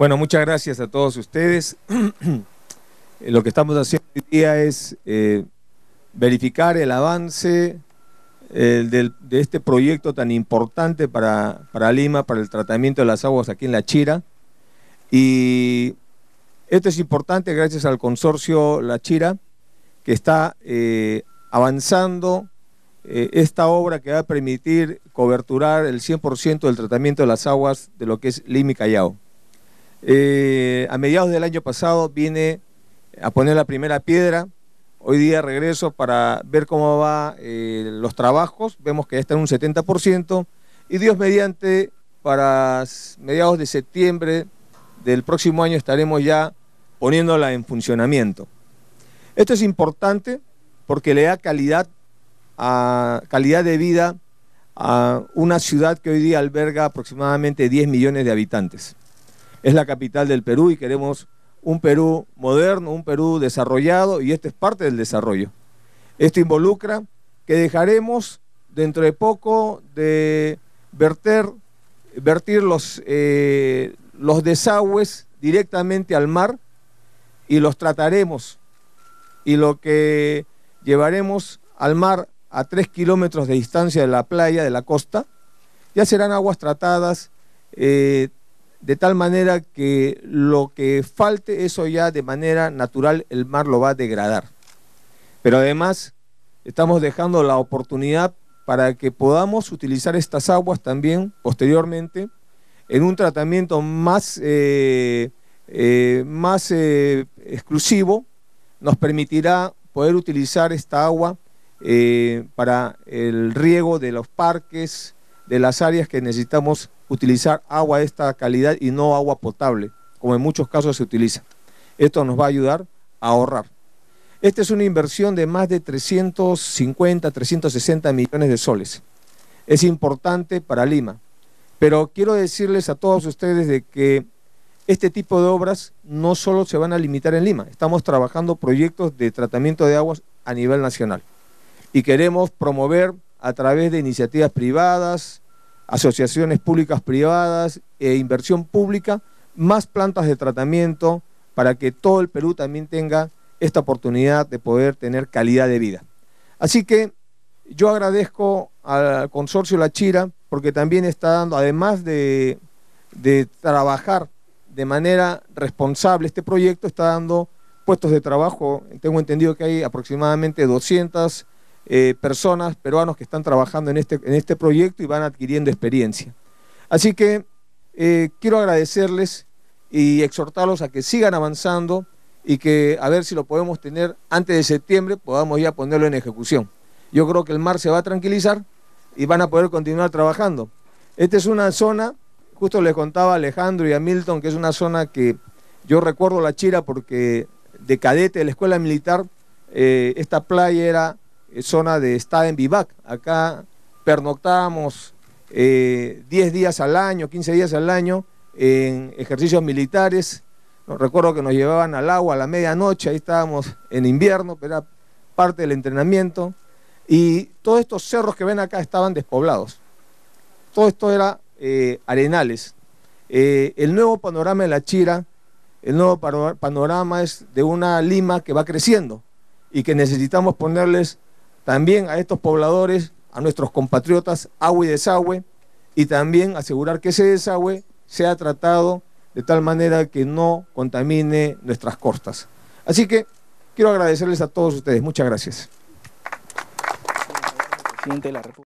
Bueno, muchas gracias a todos ustedes. Eh, lo que estamos haciendo hoy día es eh, verificar el avance de este proyecto tan importante para, para Lima, para el tratamiento de las aguas aquí en La Chira. Y esto es importante gracias al consorcio La Chira, que está eh, avanzando esta obra que va a permitir coberturar el 100% del tratamiento de las aguas de lo que es Lima y Callao. Eh, a mediados del año pasado viene a poner la primera piedra. Hoy día regreso para ver cómo van eh, los trabajos. Vemos que ya en un 70%. Y Dios mediante, para mediados de septiembre del próximo año estaremos ya poniéndola en funcionamiento. Esto es importante porque le da calidad, a, calidad de vida a una ciudad que hoy día alberga aproximadamente 10 millones de habitantes es la capital del Perú y queremos un Perú moderno, un Perú desarrollado y este es parte del desarrollo. Esto involucra que dejaremos dentro de poco de verter, vertir los, eh, desagües directamente al mar y los trataremos y lo que llevaremos al mar a tres kilómetros de distancia de la playa, de la costa, ya serán aguas tratadas, eh, de tal manera que lo que falte, eso ya de manera natural el mar lo va a degradar. Pero además estamos dejando la oportunidad para que podamos utilizar estas aguas también posteriormente en un tratamiento más, eh, eh, más eh, exclusivo, nos permitirá poder utilizar esta agua para el riego de los parques, de las áreas que necesitamos utilizar agua de esta calidad y no agua potable, como en muchos casos se utiliza. Esto nos va a ayudar a ahorrar. Esta es una inversión de más de 350, 360 millones de soles. Es importante para Lima. Pero quiero decirles a todos ustedes de que este tipo de obras no solo se van a limitar en Lima, estamos trabajando proyectos de tratamiento de aguas a nivel nacional y queremos promover a través de iniciativas privadas, asociaciones públicas privadas e inversión pública, más plantas de tratamiento para que todo el Perú también tenga esta oportunidad de poder tener calidad de vida. Así que yo agradezco al consorcio La Chira porque también está dando, además de, trabajar de manera responsable este proyecto, está dando puestos de trabajo. Tengo entendido que hay aproximadamente 200 eh, personas, peruanos que están trabajando en este, en este proyecto y van adquiriendo experiencia. Así que eh, quiero agradecerles y exhortarlos a que sigan avanzando y que a ver si lo podemos tener antes de septiembre, podamos ya ponerlo en ejecución. Yo creo que el mar se va a tranquilizar y van a poder continuar trabajando. Esta es una zona, justo les contaba a Alejandro y a Milton, que es una zona que yo recuerdo la Chira porque de cadete de la escuela militar, eh, esta playa era eh, zona de estada en Vivac. Acá pernoctábamos 10 eh, días al año, 15 días al año en ejercicios militares. Recuerdo que nos llevaban al agua a la medianoche, ahí estábamos en invierno, pero era parte del entrenamiento. Y todos estos cerros que ven acá estaban despoblados. Todo esto era eh, arenales. el nuevo panorama de la Chira, el nuevo panorama es de una Lima que va creciendo y que necesitamos ponerles también a estos pobladores, a nuestros compatriotas, agua y desagüe, y también asegurar que ese desagüe sea tratado de tal manera que no contamine nuestras costas. Así que quiero agradecerles a todos ustedes. Muchas gracias.